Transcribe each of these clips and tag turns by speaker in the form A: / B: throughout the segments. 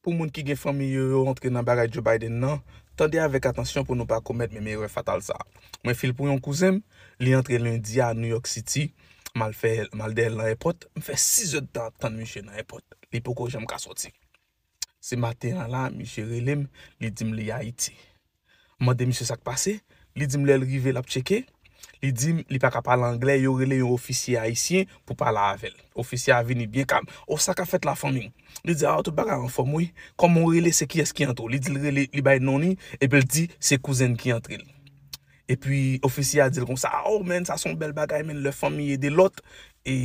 A: Pou moun ki gen fami yo entre nan baraj Joe Biden nan, tande avèk atansyon pou nou pa komèd mè mè yo e fatal sa. Mwen fil pou yon kouzem, li entre lundi a New York City, malde el nan epot, mwen fè si zot tan mwen che nan epot. Li poko jem ka soti. Se maten la, mwen che relèm, li dim li a iti. Mwen de mwen se sak pase, li dim li el rive lap cheke, Li di, li pa ka pala angle, yo rele yon ofisya isye pou pala avel. Ofisya a vini bien kam. O, oh, sa ka fet la fami. Li di, a, ah, tou bagay an fami, oui, komo rele se kyes ki an to? Li di, li rele, li bay noni, e bel di, se kouzen ki an tri. E pi, ofisya a dil kon sa, a, ah, oh, men, sa son bel bagay, men, le fami yede lot. E,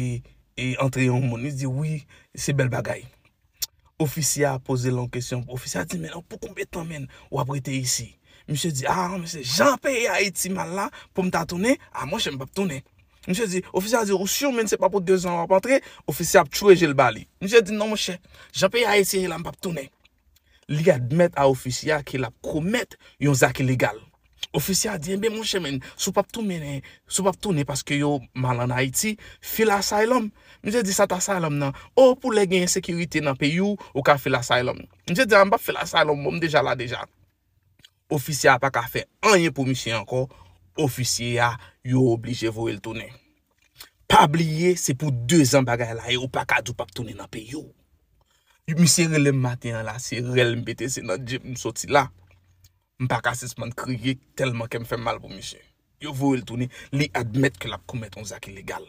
A: e, entre yon, mon, li di, oui, se bel bagay. Ofisya a pose lan kesyon, ofisya a di, men, an pou kon betan, men, ou apre te isi? Mwen se di, a, mwen se, janpe ya Haiti mal la pou mta tounen, a, mwen eh se mbap tounen. Mwen se di, ofisya se di, ou shou men se pa pou 2 an wap atre, ofisya ap chou e jel bali. Mwen se di, nan mwen se, janpe ya Haiti la mbap tounen. Li admet a ofisya ki la promet yon zak iligal. Ofisya di, enbe mwen se men, sou pap tounen, sou pap tounen paske yo mal an Haiti, fil asylum. Mwen se di, sat asylum nan, ou pou le gen yon sekirite nan ah, pe you, ou ka fil asylum. Mwen se di, a mbap fil asylum, mwom deja la deja. Ofisye a pa ka fe anye pou miche anko, ofisye a yo oblije vowe l tounen. Pab liye se pou 2 an bagay la, yo pa ka djou pap tounen apè yo. Yo misye relè m maten la, si relè m bete, se nan djep m soti la. M pa ka sesman kriye telman ke m fè mal pou miche. Yo vowe l tounen, li admet ke la koumet anzak ilegal.